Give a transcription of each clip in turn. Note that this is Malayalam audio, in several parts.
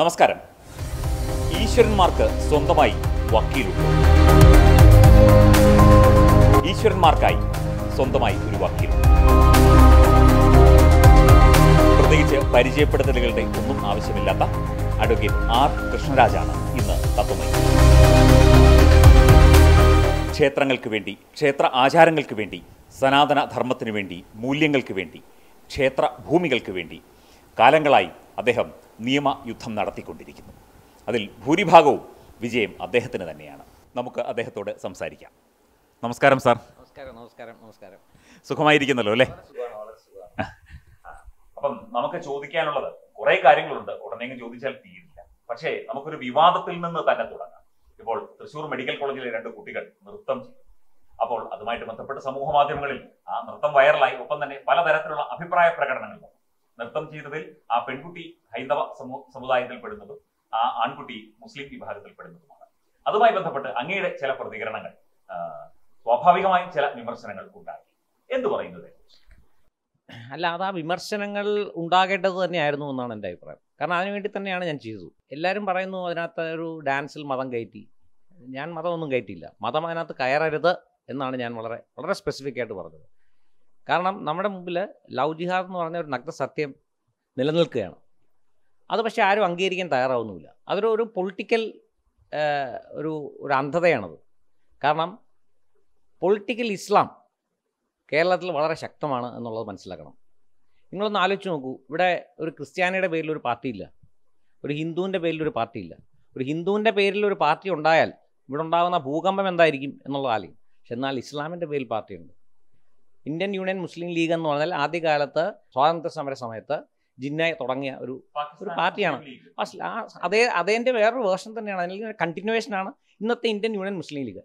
നമസ്കാരം ഈശ്വരന്മാർക്ക് സ്വന്തമായി വക്കീലുണ്ട് ഈശ്വരന്മാർക്കായി സ്വന്തമായി ഒരു വക്കീൽ പ്രത്യേകിച്ച് പരിചയപ്പെടുത്തലുകളുടെ ഒന്നും ആവശ്യമില്ലാത്ത അഡ്വക്കേറ്റ് ആർ കൃഷ്ണരാജാണ് ഇന്ന് തത്വമയി ക്ഷേത്രങ്ങൾക്ക് വേണ്ടി ക്ഷേത്ര ആചാരങ്ങൾക്ക് വേണ്ടി സനാതന ധർമ്മത്തിനു വേണ്ടി മൂല്യങ്ങൾക്ക് വേണ്ടി ക്ഷേത്ര ഭൂമികൾക്ക് വേണ്ടി കാലങ്ങളായി അദ്ദേഹം നിയമ യുദ്ധം നടത്തിക്കൊണ്ടിരിക്കുന്നു അതിൽ ഭൂരിഭാഗവും വിജയം അദ്ദേഹത്തിന് തന്നെയാണ് നമുക്ക് അദ്ദേഹത്തോട് സംസാരിക്കാം നമസ്കാരം സാർ നമസ്കാരം നമസ്കാരം നമസ്കാരം സുഖമായിരിക്കുന്നല്ലോ അല്ലേ അപ്പം നമുക്ക് ചോദിക്കാനുള്ളത് കുറെ കാര്യങ്ങളുണ്ട് ഉടനെ ചോദിച്ചാൽ തീരില്ല പക്ഷേ നമുക്കൊരു വിവാദത്തിൽ നിന്ന് തന്നെ തുടങ്ങാം ഇപ്പോൾ തൃശൂർ മെഡിക്കൽ കോളേജിലെ രണ്ട് കുട്ടികൾ നൃത്തം അപ്പോൾ അതുമായിട്ട് ബന്ധപ്പെട്ട് സമൂഹ മാധ്യമങ്ങളിൽ ആ നൃത്തം വൈറലായി ഒപ്പം തന്നെ പലതരത്തിലുള്ള അഭിപ്രായ പ്രകടനങ്ങൾ നൃത്തം ചെയ്തതിൽ ആ പെൺകുട്ടി ഹൈന്ദവ സമൂ സമുദായത്തിൽ പെടുന്നതും ആ ആൺകുട്ടി മുസ്ലിം വിഭാഗത്തിൽ പെടുന്നതുമാണ് അതുമായി ബന്ധപ്പെട്ട് അങ്ങയുടെ ചില പ്രതികരണങ്ങൾ സ്വാഭാവികമായും ചില വിമർശനങ്ങൾ ഉണ്ടായി എന്ന് പറയുന്നത് അല്ല അത് ആ വിമർശനങ്ങൾ ഉണ്ടാകേണ്ടത് തന്നെയായിരുന്നു എന്നാണ് എൻ്റെ അഭിപ്രായം കാരണം അതിനുവേണ്ടി തന്നെയാണ് ഞാൻ ചെയ്തത് എല്ലാവരും പറയുന്നു അതിനകത്ത് ഒരു ഡാൻസിൽ മതം കയറ്റി ഞാൻ മതമൊന്നും കയറ്റിയില്ല മതം അതിനകത്ത് കയറരുത് എന്നാണ് ഞാൻ വളരെ വളരെ സ്പെസിഫിക് ആയിട്ട് പറഞ്ഞത് കാരണം നമ്മുടെ മുമ്പിൽ ലവ് ജിഹാദ് എന്ന് പറഞ്ഞ ഒരു നഗ്ന സത്യം നിലനിൽക്കുകയാണ് അത് പക്ഷേ ആരും അംഗീകരിക്കാൻ തയ്യാറാവുന്നില്ല അതൊരു ഒരു പൊളിറ്റിക്കൽ ഒരു ഒരു അന്ധതയാണത് കാരണം പൊളിറ്റിക്കൽ ഇസ്ലാം കേരളത്തിൽ വളരെ ശക്തമാണ് എന്നുള്ളത് മനസ്സിലാക്കണം നിങ്ങളൊന്ന് ആലോചിച്ച് നോക്കൂ ഇവിടെ ഒരു ക്രിസ്ത്യാനിയുടെ പേരിൽ ഒരു പാർട്ടിയില്ല ഒരു ഹിന്ദുവിൻ്റെ പേരിൽ ഒരു പാർട്ടിയില്ല ഒരു ഹിന്ദുവിൻ്റെ പേരിൽ ഒരു പാർട്ടി ഉണ്ടായാൽ ഇവിടെ ഉണ്ടാകുന്ന ഭൂകമ്പം എന്തായിരിക്കും എന്നുള്ള പക്ഷെ എന്നാൽ ഇസ്ലാമിൻ്റെ പേരിൽ പാർട്ടിയുണ്ട് ഇന്ത്യൻ യൂണിയൻ മുസ്ലിം ലീഗ് എന്ന് പറഞ്ഞാൽ ആദ്യകാലത്ത് സ്വാതന്ത്ര്യ സമര സമയത്ത് ജിന്നായി തുടങ്ങിയ ഒരു ഒരു പാർട്ടിയാണ് അതേ അതേൻ്റെ വേറൊരു വേർഷൻ തന്നെയാണ് അല്ലെങ്കിൽ കണ്ടിന്യൂവേഷനാണ് ഇന്നത്തെ ഇന്ത്യൻ യൂണിയൻ മുസ്ലിം ലീഗ്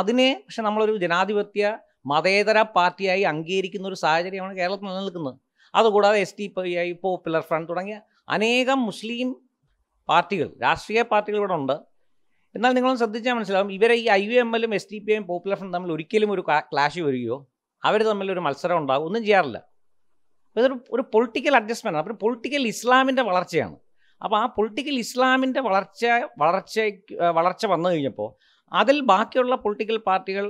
അതിനെ പക്ഷെ നമ്മളൊരു ജനാധിപത്യ മതേതര പാർട്ടിയായി അംഗീകരിക്കുന്ന ഒരു സാഹചര്യമാണ് കേരളത്തിൽ നിലനിൽക്കുന്നത് അതുകൂടാതെ S T P I popular front തുടങ്ങിയ അനേകം മുസ്ലിം പാർട്ടികൾ രാഷ്ട്രീയ പാർട്ടികൾ ഇവിടെ ഉണ്ട് എന്നാൽ നിങ്ങളും ശ്രദ്ധിച്ചാൽ മനസ്സിലാവും ഇവരെ ഈ ഐ യു എം എല്ലും എസ് ടി പി ഐയും പോപ്പുലർ ഫ്രണ്ട് തമ്മിൽ ഒരിക്കലും ഒരു ക്ലാഷ് വരികയോ അവർ തമ്മിൽ ഒരു മത്സരം ഉണ്ടാകും ഒന്നും ചെയ്യാറില്ല ഇതൊരു ഒരു പൊളിറ്റിക്കൽ അഡ്ജസ്റ്റ്മെൻ്റ് അപ്പം പൊളിറ്റിക്കൽ ഇസ്ലാമിൻ്റെ വളർച്ചയാണ് അപ്പോൾ ആ പൊളിറ്റിക്കൽ ഇസ്ലാമിൻ്റെ വളർച്ച വളർച്ച വളർച്ച വന്നു കഴിഞ്ഞപ്പോൾ അതിൽ ബാക്കിയുള്ള പൊളിറ്റിക്കൽ പാർട്ടികൾ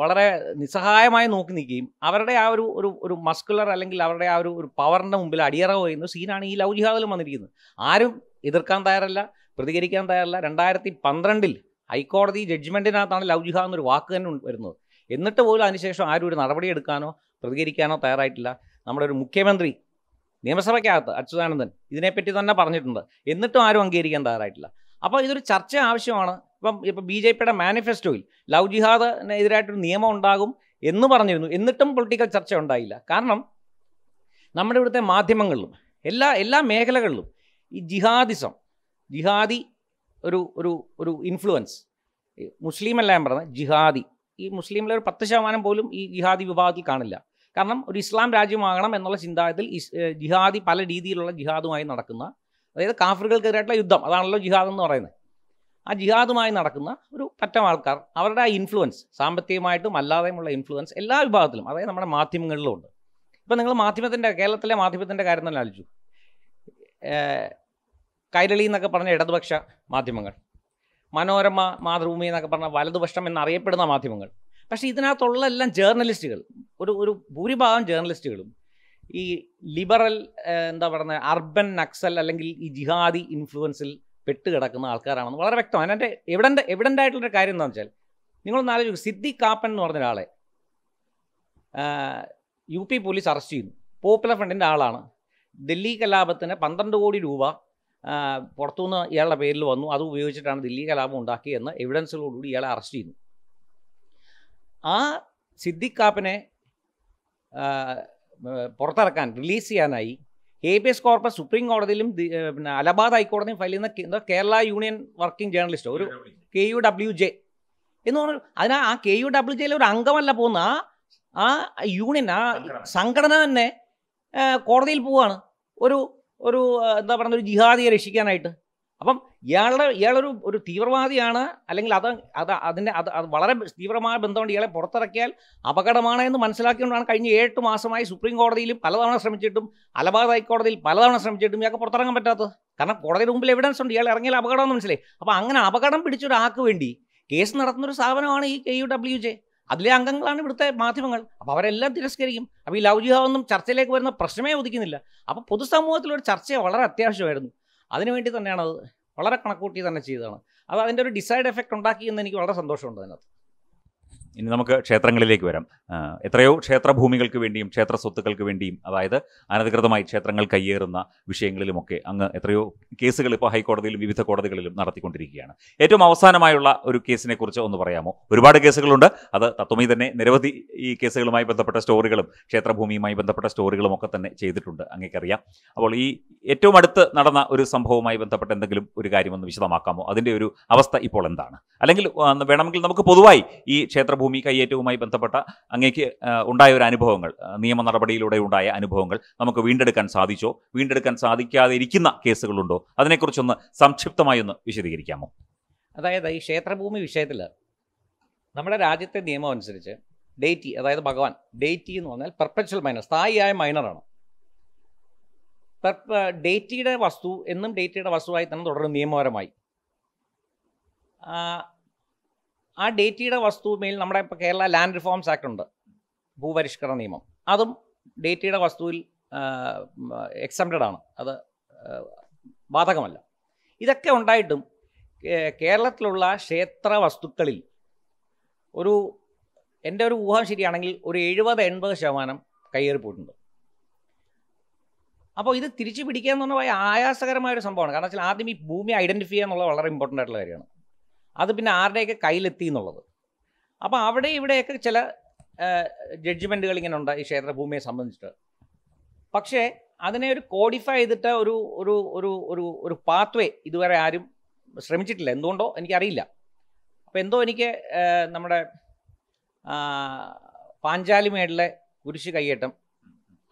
വളരെ നിസ്സഹായമായി നോക്കി നിൽക്കുകയും അവരുടെ ആ ഒരു ഒരു ഒരു മസ്കുലർ അല്ലെങ്കിൽ അവരുടെ ആ ഒരു ഒരു പവറിൻ്റെ മുമ്പിൽ അടിയറവ് ചെയ്യുന്ന സീനാണ് ഈ ലൗ ജിഹാദിലും വന്നിരിക്കുന്നത് ആരും എതിർക്കാൻ തയ്യാറല്ല പ്രതികരിക്കാൻ തയ്യാറല്ല രണ്ടായിരത്തി പന്ത്രണ്ടിൽ ഹൈക്കോടതി ജഡ്ജ്മെൻറ്റിനകത്താണ് ലൗ ജിഹാദ് എന്നൊരു വാക്ക് തന്നെ വരുന്നത് എന്നിട്ട് പോലും അതിനുശേഷം ആരും ഒരു നടപടി എടുക്കാനോ പ്രതികരിക്കാനോ തയ്യാറായിട്ടില്ല നമ്മുടെ ഒരു മുഖ്യമന്ത്രി നിയമസഭയ്ക്കകത്ത് അച്യുതാനന്ദൻ ഇതിനെപ്പറ്റി തന്നെ പറഞ്ഞിട്ടുണ്ട് എന്നിട്ടും ആരും അംഗീകരിക്കാൻ തയ്യാറായിട്ടില്ല അപ്പോൾ ഇതൊരു ചർച്ച ആവശ്യമാണ് ഇപ്പം ഇപ്പം ബി ജെ പിയുടെ മാനിഫെസ്റ്റോയിൽ ലവ് ജിഹാദിനെതിരായിട്ടൊരു നിയമം ഉണ്ടാകും എന്ന് പറഞ്ഞിരുന്നു എന്നിട്ടും പൊളിറ്റിക്കൽ ചർച്ച ഉണ്ടായില്ല കാരണം നമ്മുടെ ഇവിടുത്തെ മാധ്യമങ്ങളിലും എല്ലാ എല്ലാ മേഖലകളിലും ഈ ജിഹാദിസം ജിഹാദി ഒരു ഒരു ഒരു ഇൻഫ്ലുവൻസ് മുസ്ലിം അല്ല ഞാൻ പറഞ്ഞത് ജിഹാദി ഈ മുസ്ലിമിലൊരു പത്ത് ശതമാനം പോലും ഈ ജിഹാദി വിഭാഗത്തിൽ കാണില്ല കാരണം ഒരു ഇസ്ലാം രാജ്യമാകണം എന്നുള്ള ചിന്താഗതിയിൽ ജിഹാദി പല രീതിയിലുള്ള ജിഹാദുമായി നടക്കുന്ന അതായത് കാഫറുകൾക്കെതിരായിട്ടുള്ള യുദ്ധം അതാണല്ലോ ജിഹാദ് എന്ന് പറയുന്നത് ആ ജിഹാദുമായി നടക്കുന്ന ഒരു പറ്റം ആൾക്കാർ അവരുടെ ആ ഇൻഫ്ലുവൻസ് സാമ്പത്തികമായിട്ടും അല്ലാതെയുമുള്ള ഇൻഫ്ലുവൻസ് എല്ലാ വിഭാഗത്തിലും അതായത് നമ്മുടെ മാധ്യമങ്ങളിലും ഉണ്ട് ഇപ്പം നിങ്ങൾ മാധ്യമത്തിൻ്റെ കേരളത്തിലെ മാധ്യമത്തിൻ്റെ കാര്യം തന്നെ ആലോചിച്ചു കൈരളി എന്നൊക്കെ പറഞ്ഞ ഇടതുപക്ഷ മാധ്യമങ്ങൾ മനോരമ മാതൃഭൂമി എന്നൊക്കെ പറഞ്ഞ വലതുപക്ഷം എന്നറിയപ്പെടുന്ന മാധ്യമങ്ങൾ പക്ഷേ ഇതിനകത്തുള്ള എല്ലാം ജേർണലിസ്റ്റുകൾ ഒരു ഒരു ഭൂരിഭാഗം ജേർണലിസ്റ്റുകളും ഈ ലിബറൽ എന്താ പറയുന്നത് അർബൻ നക്സൽ അല്ലെങ്കിൽ ഈ ജിഹാദി ഇൻഫ്ലുവൻസിൽ പെട്ടുകിടക്കുന്ന ആൾക്കാരാണെന്ന് വളരെ വ്യക്തമാണ് എൻ്റെ എവിഡൻ്റ് എവിഡൻ്റ് ആയിട്ടുള്ളൊരു കാര്യം എന്താണെന്ന് വെച്ചാൽ നിങ്ങളൊന്ന് ആലോചിക്കും സിദ്ധി കാപ്പൻ എന്ന് പറഞ്ഞ ഒരാളെ യു പി പോലീസ് അറസ്റ്റ് ചെയ്യുന്നു പോപ്പുലർ ഫ്രണ്ടിൻ്റെ ആളാണ് ഡൽഹി കലാപത്തിന് പന്ത്രണ്ട് കോടി രൂപ പുറത്തുനിന്ന് ഇയാളുടെ പേരിൽ വന്നു അത് ഉപയോഗിച്ചിട്ടാണ് ദില്ലി കലാപം എന്ന എവിഡൻസുകളോടുകൂടി ഇയാളെ അറസ്റ്റ് ചെയ്യുന്നു ആ സിദ്ദിഖ് പുറത്തിറക്കാൻ റിലീസ് ചെയ്യാനായി ഹേബിയസ് കോർപ്പസ് സുപ്രീം കോടതിയിലും പിന്നെ അലഹബാദ് ഹൈക്കോടതിയും ഫയൽ ചെയ്യുന്ന കേരള യൂണിയൻ വർക്കിംഗ് ജേർണലിസ്റ്റ് ഒരു കെ യു ഡബ്ല്യു ജെ എന്ന് പറഞ്ഞു അതിന് ആ കെ യു ഡബ്ല്യു ജെയിലെ ഒരു അംഗമല്ല പോകുന്ന ആ ആ യൂണിയൻ ആ സംഘടന തന്നെ കോടതിയിൽ പോവുകയാണ് ഒരു ഒരു എന്താ പറയുന്ന ഒരു ജിഹാദിയെ രക്ഷിക്കാനായിട്ട് അപ്പം ഇയാളുടെ ഇയാളൊരു ഒരു തീവ്രവാദിയാണ് അല്ലെങ്കിൽ അത് അത് അതിൻ്റെ അത് അത് വളരെ തീവ്രമായ ബന്ധമുണ്ട് ഇയാളെ പുറത്തിറക്കിയാൽ അപകടമാണ് എന്ന് മനസ്സിലാക്കിക്കൊണ്ടാണ് കഴിഞ്ഞ ഏട്ട് മാസമായി സുപ്രീം കോടതിയിലും പലതവണ ശ്രമിച്ചിട്ടും അലബാദ് ഹൈക്കോടതിയിൽ പലതവണ ശ്രമിച്ചിട്ടും ഇയാൾക്ക് പുറത്തിറങ്ങാൻ പറ്റാത്തത് കാരണം കോടതിയുടെ മുമ്പിൽ എവിഡൻസ് ഉണ്ട് ഇയാൾ ഇറങ്ങിയാൽ അപകടമെന്ന് മനസ്സിലായി അപ്പോൾ അങ്ങനെ അപകടം പിടിച്ചൊരാൾക്ക് വേണ്ടി കേസ് നടത്തുന്നൊരു സ്ഥാപനമാണ് ഈ കെ യു ഡബ്ല്യു ജെ അതിലെ അംഗങ്ങളാണ് ഇവിടുത്തെ മാധ്യമങ്ങൾ അപ്പോൾ അവരെല്ലാം തിരസ്കരിക്കും അപ്പോൾ ഈ ലവ് ജിഹാദൊന്നും ചർച്ചയിലേക്ക് വരുന്ന പ്രശ്നമേ ഉദിക്കുന്നില്ല അപ്പോൾ പൊതുസമൂഹത്തിലൊരു ചർച്ച വളരെ അത്യാവശ്യമായിരുന്നു അതിനുവേണ്ടി തന്നെയാണ് അത് വളരെ കണക്കൂട്ടി തന്നെ ചെയ്തതാണ് അത് അതിൻ്റെ ഒരു ഡിസൈഡ് എഫക്റ്റ് ഉണ്ടാക്കി എന്ന് എനിക്ക് വളരെ സന്തോഷമുണ്ട് അതിനകത്ത് ഇനി നമുക്ക് ക്ഷേത്രങ്ങളിലേക്ക് വരാം എത്രയോ ക്ഷേത്രഭൂമികൾക്ക് വേണ്ടിയും ക്ഷേത്ര സ്വത്തുക്കൾക്ക് വേണ്ടിയും അതായത് അനധികൃതമായി ക്ഷേത്രങ്ങൾ കയ്യേറുന്ന വിഷയങ്ങളിലുമൊക്കെ അങ്ങ് എത്രയോ കേസുകൾ ഇപ്പോൾ ഹൈക്കോടതിയിലും വിവിധ കോടതികളിലും നടത്തിക്കൊണ്ടിരിക്കുകയാണ് ഏറ്റവും അവസാനമായുള്ള ഒരു കേസിനെ കുറിച്ച് ഒന്ന് പറയാമോ ഒരുപാട് കേസുകളുണ്ട് അത് തത്വമി തന്നെ നിരവധി ഈ കേസുകളുമായി ബന്ധപ്പെട്ട സ്റ്റോറികളും ക്ഷേത്രഭൂമിയുമായി ബന്ധപ്പെട്ട സ്റ്റോറികളും ഒക്കെ തന്നെ ചെയ്തിട്ടുണ്ട് അങ്ങേക്കറിയാം അപ്പോൾ ഈ ഏറ്റവും അടുത്ത് നടന്ന ഒരു സംഭവവുമായി ബന്ധപ്പെട്ട എന്തെങ്കിലും ഒരു കാര്യമൊന്ന് വിശദമാക്കാമോ അതിൻ്റെ ഒരു അവസ്ഥ ഇപ്പോൾ എന്താണ് അല്ലെങ്കിൽ വേണമെങ്കിൽ നമുക്ക് പൊതുവായി ഈ ക്ഷേത്രഭൂമി ഭൂമി കയ്യേറ്റവുമായി ബന്ധപ്പെട്ട അങ്ങേക്ക് ഉണ്ടായ ഒരു അനുഭവങ്ങൾ നിയമ നടപടിയിലൂടെ ഉണ്ടായ അനുഭവങ്ങൾ നമുക്ക് വീണ്ടെടുക്കാൻ സാധിച്ചോ വീണ്ടെടുക്കാൻ സാധിക്കാതെ ഇരിക്കുന്ന കേസുകളുണ്ടോ അതിനെക്കുറിച്ചൊന്ന് സംക്ഷിപ്തമായി ഒന്ന് വിശദീകരിക്കാമോ അതായത് ഈ ക്ഷേത്രഭൂമി വിഷയത്തിൽ നമ്മുടെ രാജ്യത്തെ നിയമം അനുസരിച്ച് ഡേറ്റി അതായത് ഭഗവാൻ ഡേറ്റി എന്ന് പറഞ്ഞാൽ പെർപ്പച്വൽ മൈനർ സ്ഥായിയായ മൈനറാണ് ഡേറ്റിയുടെ വസ്തു എന്നും ഡേറ്റിയുടെ വസ്തുവായി തന്നെ തുടരും നിയമപരമായി ആ ഡേറ്റയുടെ വസ്തുമേൽ നമ്മുടെ ഇപ്പോൾ കേരള ലാൻഡ് റിഫോംസ് ആക്ട് ഉണ്ട് ഭൂപരിഷ്കരണ നിയമം അതും ഡേറ്റയുടെ വസ്തുവിൽ എക്സംപ്റ്റഡ് ആണ് അത് ബാധകമല്ല ഇതൊക്കെ ഉണ്ടായിട്ടും കേരളത്തിലുള്ള ക്ഷേത്ര വസ്തുക്കളിൽ ഒരു എൻ്റെ ഒരു ഊഹം ശരിയാണെങ്കിൽ ഒരു എഴുപത് എൺപത് ശതമാനം കയ്യേറിപ്പോയിട്ടുണ്ട് അപ്പോൾ ഇത് തിരിച്ചു പിടിക്കുക എന്ന് പറഞ്ഞാൽ ആയാസകരമായ ഒരു സംഭവമാണ് കാരണം വെച്ചാൽ ആദ്യം ഈ ഭൂമി ഐഡൻറ്റിഫൈ ചെയ്യുക എന്നുള്ളത് വളരെ ഇമ്പോർട്ടൻ്റ് ആയിട്ടുള്ള കാര്യമാണ് അത് പിന്നെ ആരുടെയൊക്കെ കയ്യിലെത്തി എന്നുള്ളത് അപ്പോൾ അവിടെ ഇവിടെയൊക്കെ ചില ജഡ്ജ്മെൻറ്റുകൾ ഇങ്ങനെ ഉണ്ട് ഈ ക്ഷേത്രഭൂമിയെ സംബന്ധിച്ചിട്ട് പക്ഷേ അതിനെ ഒരു കോഡിഫൈ ചെയ്തിട്ട് ഒരു ഒരു ഒരു ഒരു ഒരു പാത്വേ ഇതുവരെ ആരും ശ്രമിച്ചിട്ടില്ല എന്തുകൊണ്ടോ എനിക്കറിയില്ല അപ്പോൾ എന്തോ എനിക്ക് നമ്മുടെ പാഞ്ചാലിമേടിലെ കുരിശ് കയ്യേറ്റം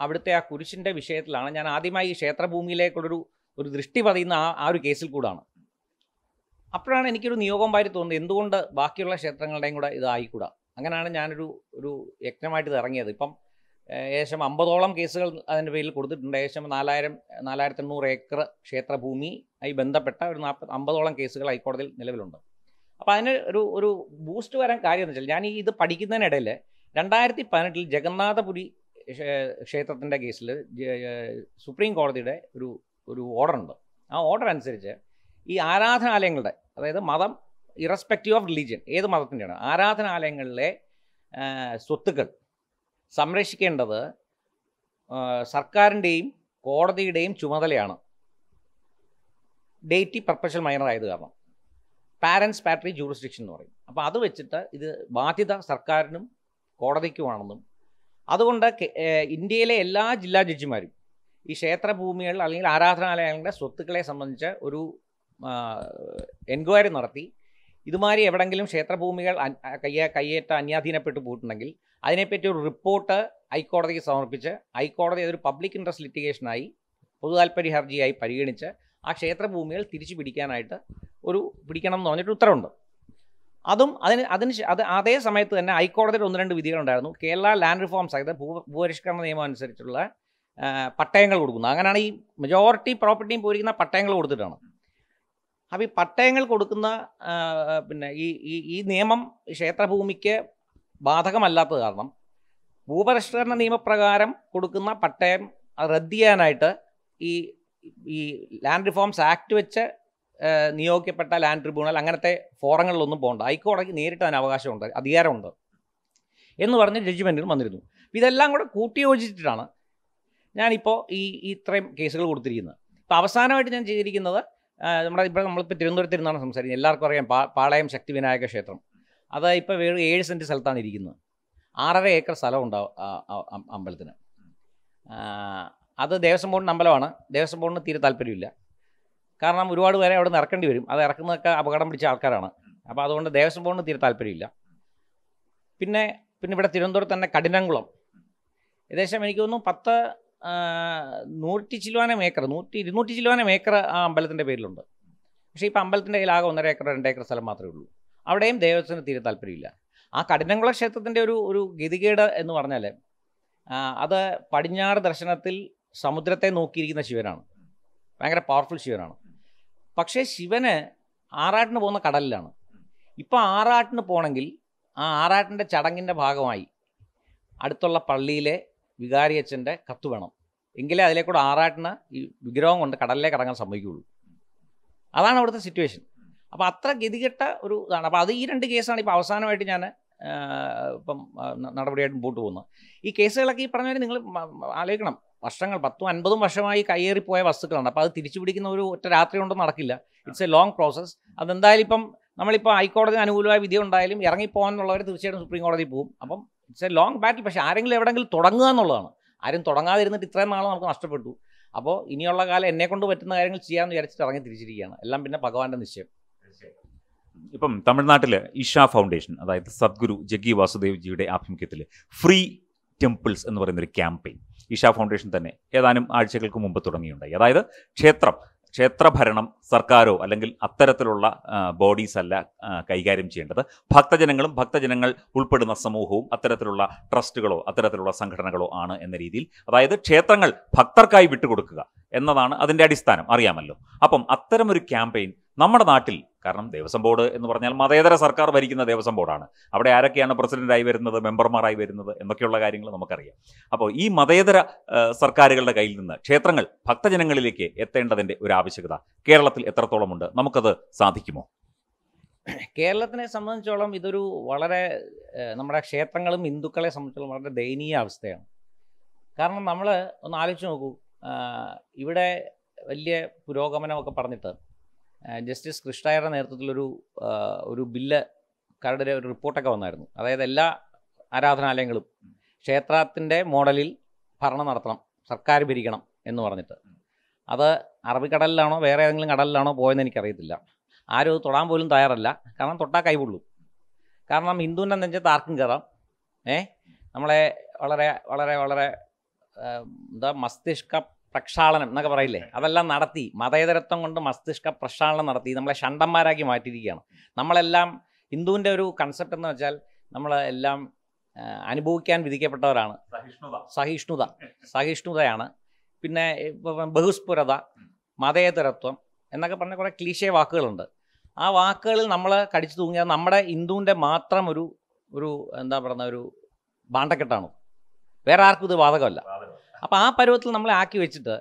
അവിടുത്തെ ആ കുരിശിൻ്റെ വിഷയത്തിലാണ് ഞാൻ ആദ്യമായി ഈ ക്ഷേത്രഭൂമിയിലേക്കുള്ളൊരു ഒരു ദൃഷ്ടി പതിയുന്ന ആ ആ ഒരു കേസിൽ കൂടാണ് അപ്പോഴാണ് എനിക്കൊരു നിയോഗം വാരി തോന്നുന്നത് എന്തുകൊണ്ട് ബാക്കിയുള്ള ക്ഷേത്രങ്ങളുടെയും കൂടെ ഇതായിക്കൂടാ അങ്ങനെയാണ് ഞാനൊരു ഒരു യജ്ഞമായിട്ട് ഇത് ഇറങ്ങിയത് ഇപ്പം ഏകദേശം അമ്പതോളം കേസുകൾ അതിൻ്റെ പേരിൽ കൊടുത്തിട്ടുണ്ട് ഏകദേശം നാലായിരം നാലായിരത്തി എണ്ണൂറ് ഏക്കർ ആയി ബന്ധപ്പെട്ട ഒരു നാൽപ്പത് അമ്പതോളം കേസുകൾ ഹൈക്കോടതിയിൽ നിലവിലുണ്ട് അപ്പോൾ അതിന് ഒരു ഒരു ബൂസ്റ്റ് വരാൻ കാര്യം എന്ന് വെച്ചാൽ ഞാൻ ഈ ഇത് പഠിക്കുന്നതിനിടയിൽ രണ്ടായിരത്തി പതിനെട്ടിൽ ജഗന്നാഥപുരി ക്ഷേത്രത്തിൻ്റെ കേസിൽ സുപ്രീം കോടതിയുടെ ഒരു ഒരു ഓർഡർ ഉണ്ട് ആ ഓർഡർ അനുസരിച്ച് ഈ ആരാധനാലയങ്ങളുടെ അതായത് മതം ഇറസ്പെക്റ്റീവ് ഓഫ് റിലീജിയൻ ഏത് മതത്തിൻ്റെയാണ് ആരാധനാലയങ്ങളിലെ സ്വത്തുക്കൾ സംരക്ഷിക്കേണ്ടത് സർക്കാരിൻ്റെയും കോടതിയുടെയും ചുമതലയാണ് ഡേറ്റി പെർപ്പഷൽ മൈനർ ആയത് കാരണം പാരൻസ് പാട്രി ജൂറിസ്ട്രിക്ഷൻ എന്ന് പറയും അപ്പോൾ അത് വെച്ചിട്ട് ഇത് ബാധ്യത സർക്കാരിനും കോടതിക്കുമാണെന്നും അതുകൊണ്ട് ഇന്ത്യയിലെ എല്ലാ ജില്ലാ ജഡ്ജിമാരും ഈ ക്ഷേത്രഭൂമികൾ അല്ലെങ്കിൽ ആരാധനാലയങ്ങളുടെ സ്വത്തുക്കളെ സംബന്ധിച്ച് ഒരു എൻക്വയറി നടത്തി ഇതുമാതിരി എവിടെങ്കിലും ക്ഷേത്രഭൂമികൾ കയ്യ കയ്യേറ്റ അന്യാധീനപ്പെട്ടു പോയിട്ടുണ്ടെങ്കിൽ അതിനെപ്പറ്റി ഒരു റിപ്പോർട്ട് ഹൈക്കോടതിക്ക് സമർപ്പിച്ച് ഹൈക്കോടതി അതൊരു പബ്ലിക് ഇൻട്രസ്റ്റ് ലിറ്റിഗേഷനായി പൊതുതാൽപര്യ ഹർജിയായി പരിഗണിച്ച് ആ ക്ഷേത്രഭൂമികൾ തിരിച്ചു പിടിക്കാനായിട്ട് ഒരു പിടിക്കണം എന്ന് പറഞ്ഞിട്ട് ഉത്തരവുണ്ട് അതും അതിന് അതിന് അത് അതേ സമയത്ത് തന്നെ ഹൈക്കോടതിയുടെ ഒന്ന് രണ്ട് വിധികളുണ്ടായിരുന്നു കേരള ലാൻഡ് റിഫോംസ് അതായത് ഭൂ ഭൂപരിഷ്കരണ നിയമം അനുസരിച്ചുള്ള പട്ടയങ്ങൾ കൊടുക്കുന്നത് അങ്ങനെയാണ് ഈ മെജോറിറ്റി പ്രോപ്പർട്ടിയും പോയിരിക്കുന്ന പട്ടയങ്ങൾ കൊടുത്തിട്ടാണ് അപ്പം ഈ പട്ടയങ്ങൾ കൊടുക്കുന്ന പിന്നെ ഈ ഈ ഈ നിയമം ക്ഷേത്രഭൂമിക്ക് ബാധകമല്ലാത്തത് കാരണം ഭൂപരിഷ്കരണ നിയമപ്രകാരം കൊടുക്കുന്ന പട്ടയം റദ്ദ് ചെയ്യാനായിട്ട് ഈ ഈ ലാൻഡ് റിഫോംസ് ആക്ട് വെച്ച് നിയോഗിക്കപ്പെട്ട ലാൻഡ് ട്രിബ്യൂണൽ അങ്ങനത്തെ ഫോറങ്ങളിലൊന്നും പോകണ്ട ഹൈക്കോടതിക്ക് നേരിട്ട് അതിന് അവകാശമുണ്ട് അധികാരമുണ്ട് എന്ന് പറഞ്ഞ് ജഡ്ജ്മെൻറ്റിൽ വന്നിരുന്നു ഇതെല്ലാം കൂടെ കൂട്ടിയോജിച്ചിട്ടാണ് ഞാനിപ്പോൾ ഈ ഇത്രയും കേസുകൾ കൊടുത്തിരിക്കുന്നത് ഇപ്പോൾ അവസാനമായിട്ട് ഞാൻ ചെയ്തിരിക്കുന്നത് നമ്മുടെ ഇപ്പോൾ നമ്മളിപ്പോൾ തിരുവനന്തപുരത്ത് ഇരുന്നാണ് സംസാരിക്കുന്നത് എല്ലാവർക്കും അറിയാം പാളയം ശക്തി വിനായക ക്ഷേത്രം അത് ഇപ്പോൾ വേറെ ഏഴ് സെൻറ്റ് സ്ഥലത്താണ് ഇരിക്കുന്നത് ആറര ഏക്കർ സ്ഥലമുണ്ട് അമ്പലത്തിന് അത് ദേവസ്വം ബോർഡിൻ്റെ അമ്പലമാണ് ദേവസ്വം ബോർഡിന് തീരെ താല്പര്യമില്ല കാരണം ഒരുപാട് പേരെ അവിടെ നിന്ന് ഇറക്കേണ്ടി വരും അത് ഇറക്കുന്നതൊക്കെ അപകടം പിടിച്ച ആൾക്കാരാണ് അപ്പോൾ അതുകൊണ്ട് ദേവസ്വം ബോർഡിന് തീരെ താല്പര്യമില്ല പിന്നെ പിന്നെ ഇവിടെ തിരുവനന്തപുരത്ത് തന്നെ കഠിനംകുളം ഏകദേശം എനിക്ക് തോന്നുന്നു പത്ത് നൂറ്റി ചില്ലുവാനം ഏക്കർ നൂറ്റി ഇരുന്നൂറ്റി ചില്ലുവാനം ഏക്കർ ആ അമ്പലത്തിൻ്റെ പേരിലുണ്ട് പക്ഷേ ഇപ്പോൾ അമ്പലത്തിൻ്റെ കയ്യിൽ ആകെ ഒന്നര ഏക്കർ രണ്ട് ഏക്കർ സ്ഥലം മാത്രമേ ഉള്ളൂ അവിടെയും ദേവസ്വത്തിന് തീരെ താല്പര്യമില്ല ആ കഠിനംകുള ക്ഷേത്രത്തിൻ്റെ ഒരു ഒരു ഗതികേട് എന്ന് പറഞ്ഞാൽ അത് പടിഞ്ഞാറ് ദർശനത്തിൽ സമുദ്രത്തെ നോക്കിയിരിക്കുന്ന ശിവനാണ് ഭയങ്കര പവർഫുൾ ശിവനാണ് പക്ഷേ ശിവന് ആറാട്ടിന് പോകുന്ന കടലിലാണ് ഇപ്പോൾ ആറാട്ടിന് പോകണമെങ്കിൽ ആ ആറാട്ടിൻ്റെ ചടങ്ങിൻ്റെ ഭാഗമായി അടുത്തുള്ള പള്ളിയിലെ വികാരിയച്ഛൻ്റെ കത്ത് വേണം എങ്കിലേ അതിലേക്കൂടെ ആറാട്ടിന് ഈ വിഗ്രഹം കൊണ്ട് കടലിലേക്ക് ഇറങ്ങാൻ സംഭവിക്കുകയുള്ളൂ അതാണ് അവിടുത്തെ സിറ്റുവേഷൻ അപ്പോൾ അത്ര ഗതികെട്ട ഒരു ഇതാണ് അപ്പോൾ അത് ഈ രണ്ട് കേസാണ് ഇപ്പോൾ അവസാനമായിട്ട് ഞാൻ ഇപ്പം നടപടിയായിട്ട് മുമ്പോട്ട് പോകുന്നത് ഈ കേസുകളൊക്കെ ഈ പറഞ്ഞ നിങ്ങൾ ആലോചിക്കണം വർഷങ്ങൾ പത്തും അൻപതും വർഷമായി കയ്യേറിപ്പോയ വസ്തുക്കളാണ് അപ്പോൾ അത് തിരിച്ചു പിടിക്കുന്ന ഒരു ഒറ്റ രാത്രി കൊണ്ടും നടക്കില്ല ഇറ്റ്സ് എ ലോങ് പ്രോസസ്സ് അതെന്തായാലും ഇപ്പം നമ്മളിപ്പോൾ ഹൈക്കോടതി അനുകൂലമായ വിധി ഉണ്ടായാലും ഇറങ്ങിപ്പോകാനുള്ളവർ തീർച്ചയായിട്ടും സുപ്രീം കോടതി പോകും അപ്പം ഇറ്റ്സ് എ ലോങ് ബാറ്റിൽ പക്ഷേ ആരെങ്കിലും എവിടെയെങ്കിലും തുടങ്ങുക എന്നുള്ളതാണ് ആരും തുടങ്ങാതിരുന്നിട്ട് ഇത്രയും നാൾ നമുക്ക് നഷ്ടപ്പെട്ടു അപ്പോൾ ഇനിയുള്ള കാലം എന്നെ കൊണ്ട് പറ്റുന്ന കാര്യങ്ങൾ ചെയ്യാമെന്ന് വിചാരിച്ചിട്ട് ഇറങ്ങി തിരിച്ചിരിക്കുകയാണ് എല്ലാം പിന്നെ ഭഗവാന്റെ നിശ്ചയം ഇപ്പം തമിഴ്നാട്ടിൽ ഈഷ ഫൗണ്ടേഷൻ അതായത് സദ്ഗുരു ജഗ്ഗി വാസുദേവ് ജിയുടെ ആഭിമുഖ്യത്തിൽ ഫ്രീ ടെമ്പിൾസ് എന്ന് പറയുന്ന ഒരു ക്യാമ്പയിൻ ഈഷ ഫൗണ്ടേഷൻ തന്നെ ഏതാനും ആഴ്ചകൾക്ക് മുമ്പ് തുടങ്ങിയുണ്ടായി അതായത് ക്ഷേത്രം ക്ഷേത്രഭരണം സർക്കാരോ അല്ലെങ്കിൽ അത്തരത്തിലുള്ള ബോഡീസ് അല്ല കൈകാര്യം ചെയ്യേണ്ടത് ഭക്തജനങ്ങളും ഭക്തജനങ്ങൾ ഉൾപ്പെടുന്ന സമൂഹവും അത്തരത്തിലുള്ള ട്രസ്റ്റുകളോ അത്തരത്തിലുള്ള സംഘടനകളോ ആണ് എന്ന രീതിയിൽ അതായത് ക്ഷേത്രങ്ങൾ ഭക്തർക്കായി വിട്ടുകൊടുക്കുക എന്നതാണ് അതിൻ്റെ അടിസ്ഥാനം അറിയാമല്ലോ അപ്പം അത്തരമൊരു ക്യാമ്പയിൻ നമ്മുടെ നാട്ടിൽ കാരണം ദേവസ്വം ബോർഡ് എന്ന് പറഞ്ഞാൽ മതേതര സർക്കാർ ഭരിക്കുന്ന ദേവസ്വം ബോർഡാണ് അവിടെ ആരൊക്കെയാണ് പ്രസിഡന്റായി വരുന്നത് മെമ്പർമാരായി വരുന്നത് എന്നൊക്കെയുള്ള കാര്യങ്ങൾ നമുക്കറിയാം അപ്പോൾ ഈ മതേതര സർക്കാരുകളുടെ കയ്യിൽ നിന്ന് ക്ഷേത്രങ്ങൾ ഭക്തജനങ്ങളിലേക്ക് എത്തേണ്ടതിൻ്റെ ഒരു ആവശ്യകത കേരളത്തിൽ എത്രത്തോളമുണ്ട് നമുക്കത് സാധിക്കുമോ കേരളത്തിനെ സംബന്ധിച്ചോളം ഇതൊരു വളരെ നമ്മുടെ ക്ഷേത്രങ്ങളും ഹിന്ദുക്കളെ സംബന്ധിച്ചോളം വളരെ ദയനീയ അവസ്ഥയാണ് കാരണം നമ്മൾ ഒന്ന് ആലോചിച്ച് നോക്കൂ ഇവിടെ വലിയ പുരോഗമനമൊക്കെ പറഞ്ഞിട്ട് ജസ്റ്റിസ് കൃഷ്ണയുടെ നേതൃത്വത്തിലൊരു ഒരു ബില്ല് കരടിലെ ഒരു റിപ്പോർട്ടൊക്കെ വന്നായിരുന്നു അതായത് എല്ലാ ആരാധനാലയങ്ങളും ക്ഷേത്രത്തിൻ്റെ മോഡലിൽ ഭരണം നടത്തണം സർക്കാർ ഭരിക്കണം എന്ന് പറഞ്ഞിട്ട് അത് അറബിക്കടലിലാണോ വേറെ ഏതെങ്കിലും കടലിലാണോ പോയെന്ന് എനിക്കറിയത്തില്ല ആരും അത് തൊടാൻ പോലും തയ്യാറല്ല കാരണം തൊട്ടാൽ കൈപൊള്ളും കാരണം ഹിന്ദുവിൻ്റെ നെഞ്ചത്ത് ആർക്കും കയറാം ഏ നമ്മളെ വളരെ വളരെ വളരെ എന്താ മസ്തിഷ്ക പ്രക്ഷാളനം എന്നൊക്കെ പറയില്ലേ അതെല്ലാം നടത്തി മതേതരത്വം കൊണ്ട് മസ്തിഷ്ക പ്രക്ഷാളനം നടത്തി നമ്മളെ ഷണ്ടന്മാരാക്കി മാറ്റിയിരിക്കുകയാണ് നമ്മളെല്ലാം ഹിന്ദുവിൻ്റെ ഒരു കൺസെപ്റ്റ് എന്ന് വെച്ചാൽ നമ്മളെല്ലാം അനുഭവിക്കാൻ വിധിക്കപ്പെട്ടവരാണ് സഹിഷ്ണുത സഹിഷ്ണുതയാണ് പിന്നെ ബഹുസ്ഫുരത മതേതരത്വം എന്നൊക്കെ പറഞ്ഞ കുറേ ക്ലീശേ വാക്കുകളുണ്ട് ആ വാക്കുകളിൽ നമ്മൾ കടിച്ചു തൂങ്ങിയാൽ നമ്മുടെ ഹിന്ദുവിൻ്റെ മാത്രം ഒരു ഒരു എന്താ പറയുന്ന ഒരു ഭാണ്ഡക്കെട്ടാണ് വേറെ ആർക്കും ഇത് ബാധകമല്ല അപ്പോൾ ആ പരുവത്തിൽ നമ്മളെ ആക്കി വെച്ചിട്ട്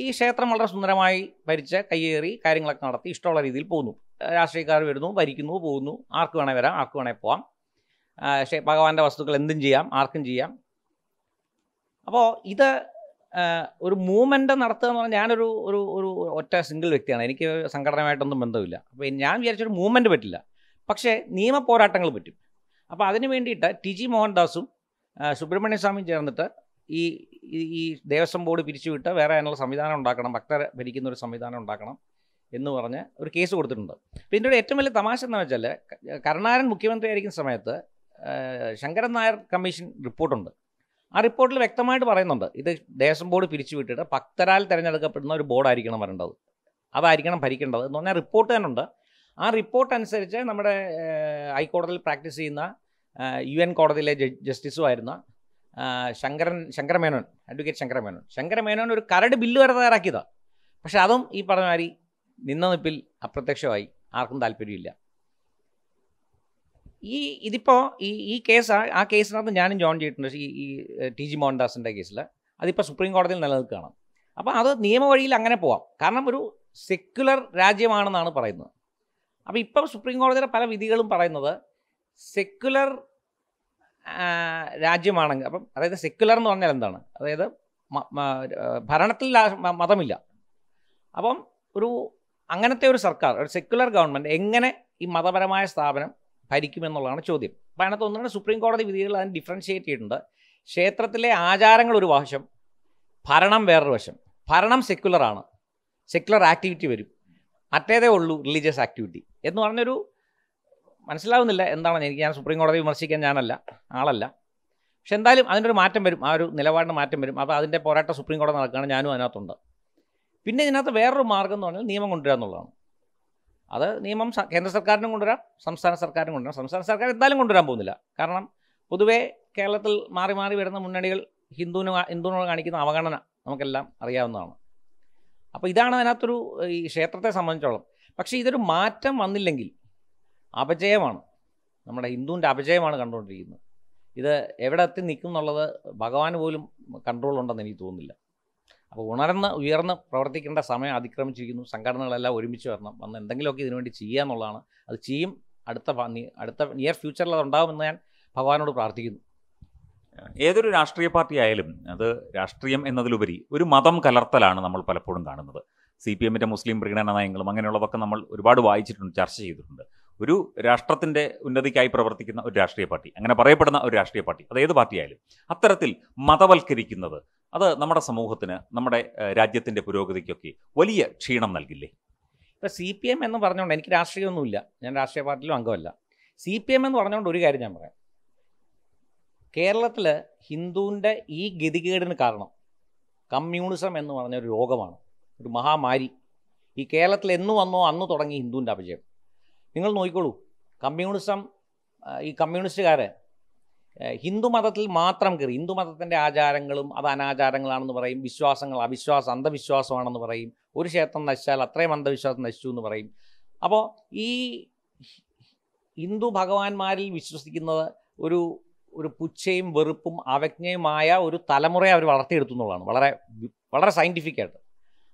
ഈ ക്ഷേത്രം വളരെ സുന്ദരമായി ഭരിച്ച് കയ്യേറി കാര്യങ്ങളൊക്കെ നടത്തി ഇഷ്ടമുള്ള രീതിയിൽ പോകുന്നു രാഷ്ട്രീയക്കാർ വരുന്നു ഭരിക്കുന്നു പോകുന്നു ആർക്ക് വേണേൽ വരാം ആർക്ക് വേണേൽ പോവാം ഭഗവാന്റെ വസ്തുക്കൾ എന്തും ചെയ്യാം ആർക്കും ചെയ്യാം അപ്പോൾ ഇത് ഒരു മൂവ്മെൻ്റ് നടത്തുക എന്ന് പറഞ്ഞാൽ ഞാനൊരു ഒരു ഒരു ഒറ്റ സിംഗിൾ വ്യക്തിയാണ് എനിക്ക് സംഘടനയുമായിട്ടൊന്നും ബന്ധമില്ല അപ്പോൾ ഞാൻ വിചാരിച്ചൊരു മൂവ്മെൻറ്റ് പറ്റില്ല പക്ഷേ നിയമ പോരാട്ടങ്ങൾ പറ്റും അപ്പോൾ അതിന് വേണ്ടിയിട്ട് ടി ജി മോഹൻദാസും സുബ്രഹ്മണ്യ സ്വാമിയും ചേർന്നിട്ട് ഈ ഈ ദേവസ്വം ബോർഡ് പിരിച്ചുവിട്ട് വേറെ അതിനുള്ള സംവിധാനം ഉണ്ടാക്കണം ഭക്തരെ ഭരിക്കുന്ന ഒരു സംവിധാനം ഉണ്ടാക്കണം എന്ന് പറഞ്ഞ് ഒരു കേസ് കൊടുത്തിട്ടുണ്ട് അപ്പോൾ ഇതിൻ്റെ ഏറ്റവും വലിയ തമാശ എന്ന് വെച്ചാൽ കരുണാരൻ മുഖ്യമന്ത്രി ആയിരിക്കുന്ന സമയത്ത് ശങ്കരൻ നായർ കമ്മീഷൻ റിപ്പോർട്ടുണ്ട് ആ റിപ്പോർട്ടിൽ വ്യക്തമായിട്ട് പറയുന്നുണ്ട് ഇത് ദേവസ്വം ബോർഡ് പിരിച്ചുവിട്ടിട്ട് ഭക്തരാൽ തിരഞ്ഞെടുക്കപ്പെടുന്ന ഒരു ബോർഡായിരിക്കണം വരേണ്ടത് അതായിരിക്കണം ഭരിക്കേണ്ടത് എന്ന് പറഞ്ഞാൽ റിപ്പോർട്ട് തന്നെ ഉണ്ട് ആ റിപ്പോർട്ട് അനുസരിച്ച് നമ്മുടെ ഹൈക്കോടതിയിൽ പ്രാക്ടീസ് ചെയ്യുന്ന യു എൻ കോടതിയിലെ ജസ്റ്റിസുമായിരുന്ന ശങ്കരൻ ശങ്കരമേനോൻ അഡ്വക്കേറ്റ് ശങ്കരമേനോൻ ശങ്കരമേനോൻ ഒരു കരട് ബില്ല് വരെ തയ്യാറാക്കിയതാണ് പക്ഷേ അതും ഈ പറഞ്ഞ മാതിരി നിന്ന നിപ്പിൽ അപ്രത്യക്ഷമായി ആർക്കും താല്പര്യമില്ല ഈ ഇതിപ്പോൾ ഈ ഈ കേസ് ആ കേസിനകത്ത് ഞാനും ജോയിൻ ചെയ്തിട്ടുണ്ട് ഈ ഈ ടി ജി മോഹൻദാസിൻ്റെ കേസിൽ അതിപ്പോൾ സുപ്രീം കോടതിയിൽ നിലനിൽക്കുകയാണ് അപ്പോൾ അത് നിയമവഴിയിൽ അങ്ങനെ പോവാം കാരണം ഒരു സെക്യുലർ രാജ്യമാണെന്നാണ് പറയുന്നത് അപ്പോൾ ഇപ്പം സുപ്രീം കോടതിയുടെ പല വിധികളും പറയുന്നത് സെക്യുലർ രാജ്യമാണെങ്കിൽ അപ്പം അതായത് സെക്യുലർ എന്ന് പറഞ്ഞാൽ എന്താണ് അതായത് ഭരണത്തിൽ മതമില്ല അപ്പം ഒരു അങ്ങനത്തെ ഒരു സർക്കാർ ഒരു സെക്യുലർ ഗവൺമെൻറ് എങ്ങനെ ഈ മതപരമായ സ്ഥാപനം ഭരിക്കുമെന്നുള്ളതാണ് ചോദ്യം അപ്പം അതിനകത്ത് ഒന്നുകൂടെ സുപ്രീം കോടതി വിധികൾ അതിന് ഡിഫറൻഷിയേറ്റ് ചെയ്തിട്ടുണ്ട് ക്ഷേത്രത്തിലെ ആചാരങ്ങൾ ഒരു വശം ഭരണം വേറൊരു വശം ഭരണം സെക്യുലറാണ് സെക്യുലർ ആക്ടിവിറ്റി വരും മറ്റേതേ ഉള്ളൂ റിലീജിയസ് ആക്ടിവിറ്റി എന്ന് പറഞ്ഞൊരു മനസ്സിലാവുന്നില്ല എന്താണ് എനിക്ക് ഞാൻ സുപ്രീം കോടതി വിമർശിക്കാൻ ഞാനല്ല ആളല്ല പക്ഷെ എന്തായാലും അതിൻ്റെ ഒരു മാറ്റം വരും ആ ഒരു നിലപാടിന് മാറ്റം വരും അപ്പോൾ അതിൻ്റെ പോരാട്ടം സുപ്രീം കോടതി നടക്കുകയാണ് ഞാനും അതിനകത്തുണ്ട് പിന്നെ ഇതിനകത്ത് വേറൊരു മാർഗ്ഗം എന്ന് പറഞ്ഞാൽ നിയമം കൊണ്ടുവരിക എന്നുള്ളതാണ് അത് നിയമം കേന്ദ്ര സർക്കാരിനും കൊണ്ടുവരാം സംസ്ഥാന സർക്കാരിനും കൊണ്ടുവരാം സംസ്ഥാന സർക്കാർ എന്തായാലും കൊണ്ടുവരാൻ പോകുന്നില്ല കാരണം പൊതുവേ കേരളത്തിൽ മാറി മാറി വരുന്ന മുന്നണികൾ ഹിന്ദുവിന് ഹിന്ദുവിനോട് കാണിക്കുന്ന അവഗണന നമുക്കെല്ലാം അറിയാവുന്നതാണ് അപ്പോൾ ഇതാണ് അതിനകത്തൊരു ഈ ക്ഷേത്രത്തെ സംബന്ധിച്ചോളം പക്ഷേ ഇതൊരു മാറ്റം വന്നില്ലെങ്കിൽ അപജയമാണ് നമ്മുടെ ഹിന്ദുവിൻ്റെ അപജയമാണ് കണ്ടുകൊണ്ടിരിക്കുന്നത് ഇത് എവിടെ എത്തി നിൽക്കും എന്നുള്ളത് ഭഗവാൻ പോലും കൺട്രോൾ ഉണ്ടെന്ന് എനിക്ക് തോന്നുന്നില്ല അപ്പോൾ ഉണർന്ന് ഉയർന്ന് പ്രവർത്തിക്കേണ്ട സമയം അതിക്രമിച്ചിരിക്കുന്നു സംഘടനകളെല്ലാം ഒരുമിച്ച് വരണം വന്ന് എന്തെങ്കിലുമൊക്കെ ഇതിനുവേണ്ടി ചെയ്യുക എന്നുള്ളതാണ് അത് ചെയ്യും അടുത്ത അടുത്ത നിയർ ഫ്യൂച്ചറിൽ അത് ഉണ്ടാകുമെന്ന് ഞാൻ ഭഗവാനോട് പ്രാർത്ഥിക്കുന്നു ഏതൊരു രാഷ്ട്രീയ പാർട്ടി ആയാലും അത് രാഷ്ട്രീയം എന്നതിലുപരി ഒരു മതം കലർത്തലാണ് നമ്മൾ പലപ്പോഴും കാണുന്നത് സി പി എമ്മിൻ്റെ മുസ്ലിം പ്രീണന നയങ്ങളും അങ്ങനെയുള്ളതൊക്കെ നമ്മൾ ഒരുപാട് വായിച്ചിട്ടുണ്ട് ചർച്ച ചെയ്തിട്ടുണ്ട് ഒരു രാഷ്ട്രത്തിൻ്റെ ഉന്നതിക്കായി പ്രവർത്തിക്കുന്ന ഒരു രാഷ്ട്രീയ പാർട്ടി അങ്ങനെ പറയപ്പെടുന്ന ഒരു രാഷ്ട്രീയ പാർട്ടി അതേത് ഏത് പാർട്ടിയായാലും അത്തരത്തിൽ മതവൽക്കരിക്കുന്നത് അത് നമ്മുടെ സമൂഹത്തിന് നമ്മുടെ രാജ്യത്തിൻ്റെ പുരോഗതിക്കൊക്കെ വലിയ ക്ഷീണം നൽകില്ലേ ഇപ്പോൾ സി പി എം എന്ന് പറഞ്ഞുകൊണ്ട് എനിക്ക് രാഷ്ട്രീയമൊന്നുമില്ല ഞാൻ രാഷ്ട്രീയ പാർട്ടിയിലും അംഗമല്ല സി പി എം എന്ന് പറഞ്ഞുകൊണ്ട് ഒരു കാര്യം ഞാൻ പറയാം കേരളത്തിൽ ഹിന്ദുവിൻ്റെ ഈ ഗതികേടിന് കാരണം കമ്മ്യൂണിസം എന്ന് പറഞ്ഞ ഒരു രോഗമാണ് ഒരു മഹാമാരി ഈ കേരളത്തിൽ എന്ന് വന്നോ അന്ന് തുടങ്ങി ഹിന്ദുവിൻ്റെ അപജയം നിങ്ങൾ നോക്കിക്കോളൂ കമ്മ്യൂണിസം ഈ കമ്മ്യൂണിസ്റ്റുകാരെ മതത്തിൽ മാത്രം കയറി മതത്തിൻ്റെ ആചാരങ്ങളും അത് അനാചാരങ്ങളാണെന്ന് പറയും വിശ്വാസങ്ങൾ അവിശ്വാസം അന്ധവിശ്വാസമാണെന്ന് പറയും ഒരു ക്ഷേത്രം നശിച്ചാൽ അത്രയും അന്ധവിശ്വാസം നശിച്ചു എന്ന് പറയും അപ്പോൾ ഈ ഹിന്ദു ഭഗവാന്മാരിൽ വിശ്വസിക്കുന്നത് ഒരു ഒരു പുച്ഛയും വെറുപ്പും അവജ്ഞയുമായ ഒരു തലമുറയെ അവർ വളർത്തിയെടുത്തു എന്നുള്ളതാണ് വളരെ വളരെ സയൻറ്റിഫിക്കായിട്ട്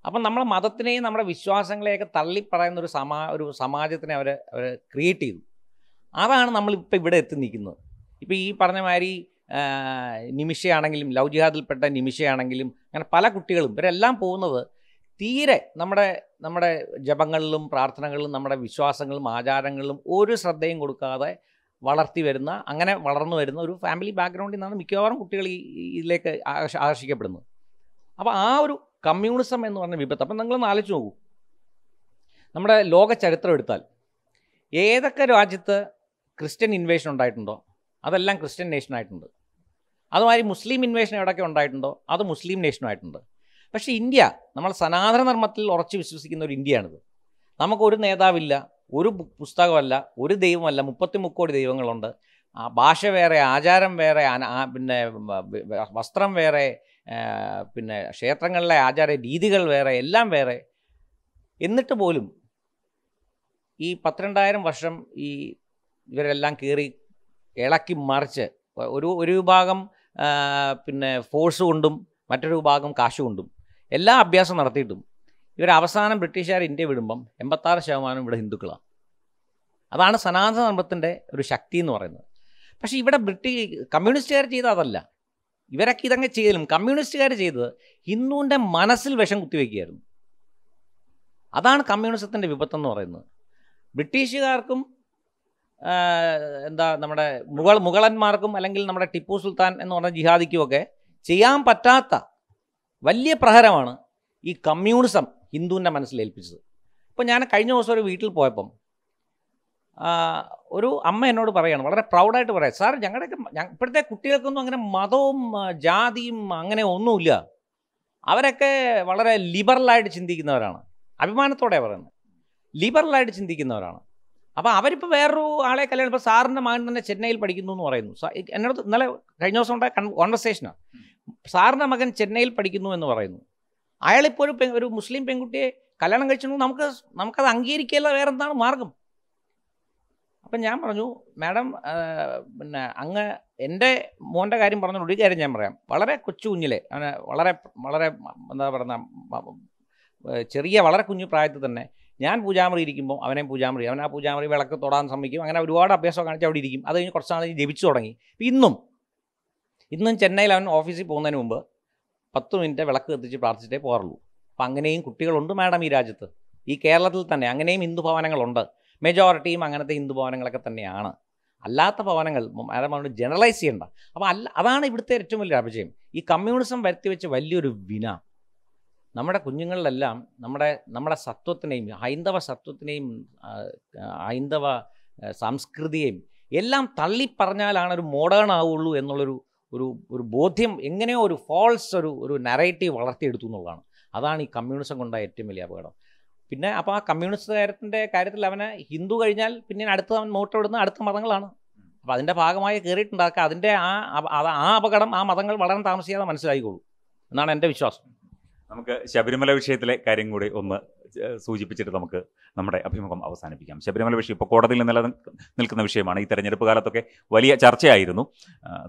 അപ്പം നമ്മളെ മതത്തിനെയും നമ്മുടെ വിശ്വാസങ്ങളെയൊക്കെ തള്ളിപ്പറയുന്ന ഒരു സമാ ഒരു സമാജത്തിനെ അവർ അവർ ക്രിയേറ്റ് ചെയ്തു അതാണ് നമ്മളിപ്പോൾ ഇവിടെ എത്തി നിൽക്കുന്നത് ഇപ്പോൾ ഈ പറഞ്ഞമാതിരി നിമിഷയാണെങ്കിലും ലൗ ജിഹാദിൽപ്പെട്ട നിമിഷയാണെങ്കിലും അങ്ങനെ പല കുട്ടികളും ഇവരെല്ലാം പോകുന്നത് തീരെ നമ്മുടെ നമ്മുടെ ജപങ്ങളിലും പ്രാർത്ഥനകളിലും നമ്മുടെ വിശ്വാസങ്ങളിലും ആചാരങ്ങളിലും ഒരു ശ്രദ്ധയും കൊടുക്കാതെ വളർത്തി വരുന്ന അങ്ങനെ വളർന്നു വരുന്ന ഒരു ഫാമിലി ബാക്ക്ഗ്രൗണ്ടിൽ നിന്നാണ് മിക്കവാറും കുട്ടികൾ ഇതിലേക്ക് ആകർഷിക്കപ്പെടുന്നത് അപ്പോൾ ആ ഒരു കമ്മ്യൂണിസം എന്ന് പറഞ്ഞ വിപത്ത് അപ്പം നിങ്ങൾ ആലോചിച്ച് നോക്കൂ നമ്മുടെ ലോക ചരിത്രം എടുത്താൽ ഏതൊക്കെ രാജ്യത്ത് ക്രിസ്ത്യൻ ഇൻവേഷൻ ഉണ്ടായിട്ടുണ്ടോ അതെല്ലാം ക്രിസ്ത്യൻ നേഷനായിട്ടുണ്ട് അതുമാതിരി മുസ്ലിം ഇൻവേഷൻ എവിടെയൊക്കെ ഉണ്ടായിട്ടുണ്ടോ അത് മുസ്ലിം നേഷനുമായിട്ടുണ്ട് പക്ഷേ ഇന്ത്യ നമ്മൾ സനാതന ധർമ്മത്തിൽ ഉറച്ചു വിശ്വസിക്കുന്ന ഒരു ഇന്ത്യയാണിത് നമുക്കൊരു നേതാവില്ല ഒരു പുസ്തകമല്ല ഒരു ദൈവമല്ല മുപ്പത്തി മുക്കോടി ദൈവങ്ങളുണ്ട് ആ ഭാഷ വേറെ ആചാരം വേറെ പിന്നെ വസ്ത്രം വേറെ പിന്നെ ക്ഷേത്രങ്ങളിലെ ആചാര രീതികൾ വേറെ എല്ലാം വേറെ എന്നിട്ട് പോലും ഈ പന്ത്രണ്ടായിരം വർഷം ഈ ഇവരെല്ലാം കീറി ഇളക്കി മറിച്ച് ഒരു ഒരു വിഭാഗം പിന്നെ ഫോഴ്സ് കൊണ്ടും മറ്റൊരു വിഭാഗം കാശ് കൊണ്ടും എല്ലാ അഭ്യാസം നടത്തിയിട്ടും ഇവർ അവസാനം ബ്രിട്ടീഷുകാർ ഇന്ത്യ വിടുമ്പം എൺപത്താറ് ശതമാനം ഇവിടെ ഹിന്ദുക്കളാണ് അതാണ് സനാതന ധർമ്മത്തിൻ്റെ ഒരു ശക്തി എന്ന് പറയുന്നത് പക്ഷേ ഇവിടെ ബ്രിട്ടീഷ് കമ്മ്യൂണിസ്റ്റുകാർ ചെയ്ത അതല്ല ഇവരൊക്കെ ഇതങ്ങ് ചെയ്തും കമ്മ്യൂണിസ്റ്റുകാർ ചെയ്തത് ഹിന്ദുവിൻ്റെ മനസ്സിൽ വിഷം കുത്തിവെക്കുകയായിരുന്നു അതാണ് കമ്മ്യൂണിസത്തിൻ്റെ വിപത്തെന്ന് പറയുന്നത് ബ്രിട്ടീഷുകാർക്കും എന്താ നമ്മുടെ മുഗൾ മുഗളന്മാർക്കും അല്ലെങ്കിൽ നമ്മുടെ ടിപ്പു സുൽത്താൻ എന്ന് പറഞ്ഞ ജിഹാദിക്കുമൊക്കെ ചെയ്യാൻ പറ്റാത്ത വലിയ പ്രഹരമാണ് ഈ കമ്മ്യൂണിസം ഹിന്ദുവിൻ്റെ മനസ്സിൽ ഏൽപ്പിച്ചത് ഇപ്പോൾ ഞാൻ കഴിഞ്ഞ ദിവസം ഒരു വീട്ടിൽ പോയപ്പം ഒരു അമ്മ എന്നോട് പറയാണ് വളരെ പ്രൗഡായിട്ട് പറയാം സാർ ഞങ്ങളുടെയൊക്കെ ഇപ്പോഴത്തെ കുട്ടികൾക്കൊന്നും അങ്ങനെ മതവും ജാതിയും അങ്ങനെ ഒന്നുമില്ല അവരൊക്കെ വളരെ ലിബറലായിട്ട് ചിന്തിക്കുന്നവരാണ് അഭിമാനത്തോടെ പറയുന്നത് ലിബറലായിട്ട് ചിന്തിക്കുന്നവരാണ് അപ്പോൾ അവരിപ്പോൾ വേറൊരു ആളെ കല്യാണം ഇപ്പോൾ സാറിൻ്റെ മകൻ തന്നെ ചെന്നൈയിൽ പഠിക്കുന്നു എന്ന് പറയുന്നു എന്നോട് ഇന്നലെ കഴിഞ്ഞ ദിവസം ഉണ്ടായ കോൺവെർസേഷനാണ് സാറിൻ്റെ മകൻ ചെന്നൈയിൽ പഠിക്കുന്നു എന്ന് പറയുന്നു അയാളിപ്പോൾ ഒരു ഒരു മുസ്ലിം പെൺകുട്ടിയെ കല്യാണം കഴിച്ചിട്ടുണ്ടെങ്കിൽ നമുക്ക് നമുക്കത് അംഗീകരിക്കുകയല്ല വേറെന്താണ് മാർഗം അപ്പം ഞാൻ പറഞ്ഞു മാഡം പിന്നെ അങ്ങ് എൻ്റെ മോൻ്റെ കാര്യം പറഞ്ഞോളൂ ഒരു കാര്യം ഞാൻ പറയാം വളരെ കൊച്ചു കുഞ്ഞിലെ അവനെ വളരെ വളരെ എന്താ പറയുന്ന ചെറിയ വളരെ കുഞ്ഞു പ്രായത്തിൽ തന്നെ ഞാൻ പൂജാമുറി ഇരിക്കുമ്പോൾ അവനെ പൂജാമുറി അവൻ ആ പൂജാമുറി വിളക്ക് തൊടാൻ ശ്രമിക്കും അങ്ങനെ ഒരുപാട് അഭ്യാസം കാണിച്ച് അവിടെ ഇരിക്കും അത് കഴിഞ്ഞ് കുറച്ച് നാളെ ജപിച്ചു തുടങ്ങി ഇന്നും ഇന്നും ചെന്നൈയിൽ അവൻ ഓഫീസിൽ പോകുന്നതിന് മുമ്പ് പത്ത് മിനിറ്റ് വിളക്ക് എത്തിച്ച് പ്രാർത്ഥിച്ചിട്ടേ പോകാറുള്ളൂ അപ്പം അങ്ങനെയും കുട്ടികളുണ്ട് മാഡം ഈ രാജ്യത്ത് ഈ കേരളത്തിൽ തന്നെ അങ്ങനെയും ഹിന്ദു ഭവനങ്ങളുണ്ട് മെജോറിറ്റിയും അങ്ങനത്തെ ഹിന്ദു ഭവനങ്ങളൊക്കെ തന്നെയാണ് അല്ലാത്ത ഭവനങ്ങൾ മാഡം ജനറലൈസ് ചെയ്യണ്ട അപ്പോൾ അല്ല അതാണ് ഇവിടുത്തെ ഏറ്റവും വലിയ അപജയം ഈ കമ്മ്യൂണിസം വരുത്തി വെച്ച വലിയൊരു വിന നമ്മുടെ കുഞ്ഞുങ്ങളിലെല്ലാം നമ്മുടെ നമ്മുടെ സത്വത്തിനെയും ഹൈന്ദവ സത്വത്തിനെയും ഹൈന്ദവ സംസ്കൃതിയെയും എല്ലാം തള്ളിപ്പറഞ്ഞാലാണ് ഒരു മോഡേൺ ആവുള്ളൂ എന്നുള്ളൊരു ഒരു ഒരു ബോധ്യം എങ്ങനെയോ ഒരു ഫോൾസ് ഒരു ഒരു നറേറ്റീവ് വളർത്തിയെടുത്തു എന്നുള്ളതാണ് അതാണ് ഈ കമ്മ്യൂണിസം കൊണ്ട ഏറ്റവും വലിയ അപകടം പിന്നെ അപ്പോൾ ആ കമ്മ്യൂണിസ്റ്റ് കാര്യത്തിൻ്റെ കാര്യത്തിൽ അവനെ ഹിന്ദു കഴിഞ്ഞാൽ പിന്നെ അടുത്ത് അവൻ വിടുന്ന അടുത്ത മതങ്ങളാണ് അപ്പോൾ അതിൻ്റെ ഭാഗമായി കയറിയിട്ടുണ്ടാക്കുക അതിൻ്റെ ആ ആ അപകടം ആ മതങ്ങൾ വളരെ താമസിയാതെ മനസ്സിലായിക്കോളൂ എന്നാണ് എൻ്റെ വിശ്വാസം നമുക്ക് ശബരിമല വിഷയത്തിലെ കാര്യം കൂടി ഒന്ന് സൂചിപ്പിച്ചിട്ട് നമുക്ക് നമ്മുടെ അഭിമുഖം അവസാനിപ്പിക്കാം ശബരിമല വിഷയം ഇപ്പോൾ കോടതിയിൽ നില നിൽക്കുന്ന വിഷയമാണ് ഈ തെരഞ്ഞെടുപ്പ് കാലത്തൊക്കെ വലിയ ചർച്ചയായിരുന്നു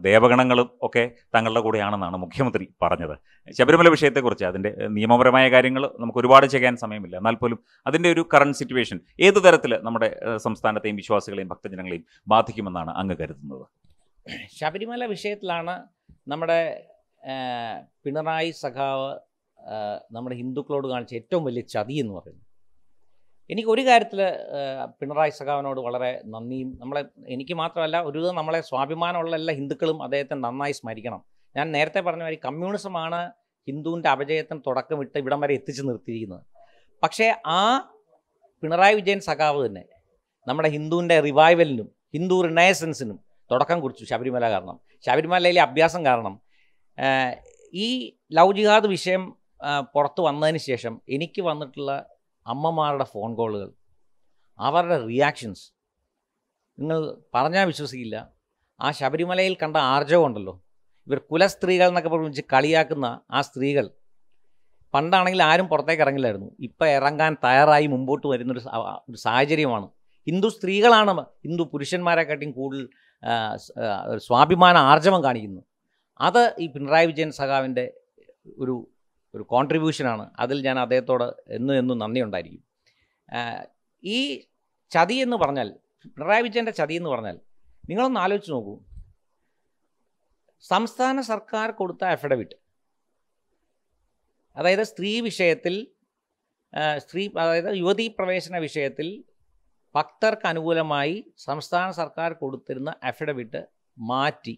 ദേവഗണങ്ങളും ഒക്കെ തങ്ങളുടെ കൂടെയാണെന്നാണ് മുഖ്യമന്ത്രി പറഞ്ഞത് ശബരിമല വിഷയത്തെക്കുറിച്ച് അതിൻ്റെ നിയമപരമായ കാര്യങ്ങൾ നമുക്ക് ഒരുപാട് ചെയ്യാൻ സമയമില്ല എന്നാൽ പോലും അതിൻ്റെ ഒരു കറണ്ട് സിറ്റുവേഷൻ ഏത് തരത്തിൽ നമ്മുടെ സംസ്ഥാനത്തെയും വിശ്വാസികളെയും ഭക്തജനങ്ങളെയും ബാധിക്കുമെന്നാണ് അങ്ങ് കരുതുന്നത് ശബരിമല വിഷയത്തിലാണ് നമ്മുടെ പിണറായി സഖാവ് നമ്മുടെ ഹിന്ദുക്കളോട് കാണിച്ച ഏറ്റവും വലിയ ചതി എന്ന് പറയുന്നത് എനിക്ക് ഒരു കാര്യത്തിൽ പിണറായി സഖാവിനോട് വളരെ നന്ദിയും നമ്മളെ എനിക്ക് മാത്രമല്ല ഒരു നമ്മളെ സ്വാഭിമാനമുള്ള എല്ലാ ഹിന്ദുക്കളും അദ്ദേഹത്തെ നന്നായി സ്മരിക്കണം ഞാൻ നേരത്തെ പറഞ്ഞ മാതിരി കമ്മ്യൂണിസമാണ് ഹിന്ദുവിൻ്റെ അപജയത്തിന് തുടക്കമിട്ട് ഇവിടം വരെ എത്തിച്ചു നിർത്തിയിരിക്കുന്നത് പക്ഷേ ആ പിണറായി വിജയൻ സഖാവ് തന്നെ നമ്മുടെ ഹിന്ദുവിൻ്റെ റിവൈവലിനും ഹിന്ദു റിനയസൻസിനും തുടക്കം കുറിച്ചു ശബരിമല കാരണം ശബരിമലയിലെ അഭ്യാസം കാരണം ഈ ലൗജിഹാദ് ജിഹാദ് വിഷയം പുറത്ത് വന്നതിന് ശേഷം എനിക്ക് വന്നിട്ടുള്ള അമ്മമാരുടെ ഫോൺ കോളുകൾ അവരുടെ റിയാക്ഷൻസ് നിങ്ങൾ പറഞ്ഞാൽ വിശ്വസിക്കില്ല ആ ശബരിമലയിൽ കണ്ട ആർജവമുണ്ടല്ലോ ഇവർ കുലസ്ത്രീകൾ എന്നൊക്കെ പറഞ്ഞ് കളിയാക്കുന്ന ആ സ്ത്രീകൾ പണ്ടാണെങ്കിൽ ആരും പുറത്തേക്ക് ഇറങ്ങില്ലായിരുന്നു ഇപ്പം ഇറങ്ങാൻ തയ്യാറായി മുമ്പോട്ട് വരുന്നൊരു ഒരു സാഹചര്യമാണ് ഹിന്ദു സ്ത്രീകളാണ് ഹിന്ദു പുരുഷന്മാരെക്കാട്ടിയും കൂടുതൽ സ്വാഭിമാന ആർജവം കാണിക്കുന്നത് അത് ഈ പിണറായി വിജയൻ സഖാവിൻ്റെ ഒരു ഒരു കോൺട്രിബ്യൂഷനാണ് അതിൽ ഞാൻ അദ്ദേഹത്തോട് എന്നും എന്നും നന്ദി ഉണ്ടായിരിക്കും ഈ ചതി എന്ന് പറഞ്ഞാൽ പിണറായി വിജയൻ്റെ ചതി എന്ന് പറഞ്ഞാൽ നിങ്ങളൊന്ന് ആലോചിച്ച് നോക്കൂ സംസ്ഥാന സർക്കാർ കൊടുത്ത അഫിഡവിറ്റ് അതായത് സ്ത്രീ വിഷയത്തിൽ സ്ത്രീ അതായത് യുവതീ പ്രവേശന വിഷയത്തിൽ ഭക്തർക്ക് അനുകൂലമായി സംസ്ഥാന സർക്കാർ കൊടുത്തിരുന്ന അഫിഡവിറ്റ് മാറ്റി